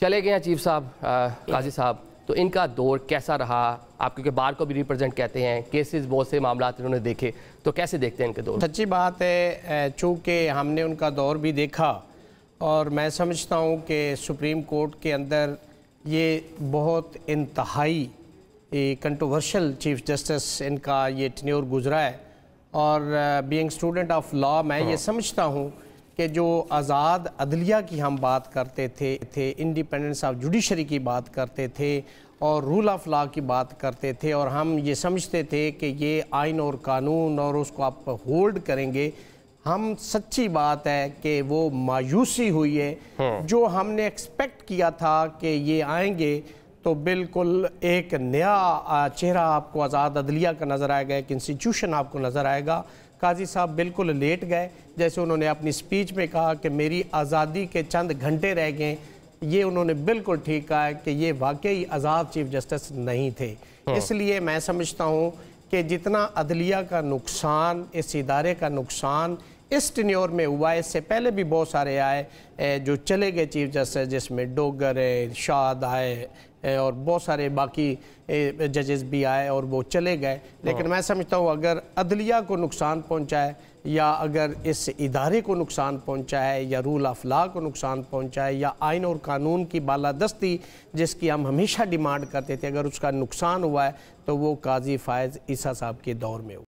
चले गए हैं चीफ साहब काजी साहब तो इनका दौर कैसा रहा आप क्योंकि बार को भी रिप्रेजेंट कहते हैं केसेस बहुत से मामला इन्होंने देखे तो कैसे देखते हैं इनके दौर सच्ची बात है चूँकि हमने उनका दौर भी देखा और मैं समझता हूँ कि सुप्रीम कोर्ट के अंदर ये बहुत इंतहाई कंट्रोवर्शल चीफ जस्टिस इनका ये टन्योर गुजरा है और बीइंग स्टूडेंट ऑफ लॉ मैं ये हाँ। समझता हूँ कि जो आज़ाद अदलिया की हम बात करते थे थे इंडिपेंडेंस ऑफ जुडिशरी की बात करते थे और रूल ऑफ लॉ की बात करते थे और हम ये समझते थे कि ये आइन और कानून और उसको आप होल्ड करेंगे हम सच्ची बात है कि वो मायूसी हुई है हाँ। जो हमने एक्सपेक्ट किया था कि ये आएंगे तो बिल्कुल एक नया चेहरा आपको आज़ाद अदलिया का नज़र आएगा एक इंस्टीट्यूशन आपको नज़र आएगा काजी साहब बिल्कुल लेट गए जैसे उन्होंने अपनी स्पीच में कहा कि मेरी आज़ादी के चंद घंटे रह गए ये उन्होंने बिल्कुल ठीक कहा कि ये वाकई आज़ाद चीफ जस्टिस नहीं थे हाँ। इसलिए मैं समझता हूँ कि जितना अदलिया का नुकसान इस इदारे का नुकसान इस टिन्योर में हुआ है इससे पहले भी बहुत सारे आए जो चले गए चीफ जस्टिस जिसमें डोगर है शाद आए और बहुत सारे बाकी जजेस भी आए और वो चले गए लेकिन हाँ। मैं समझता हूँ अगर अदलिया को नुकसान पहुँचा है या अगर इस इदारे को नुकसान पहुँचाए है या रूल ऑफ लॉ को नुकसान पहुँचाए है या आइन और कानून की बालादस्ती जिसकी हम हमेशा डिमांड करते थे अगर उसका नुकसान हुआ है तो वो काजी फ़ायज़ ईसा साहब के दौर में हुआ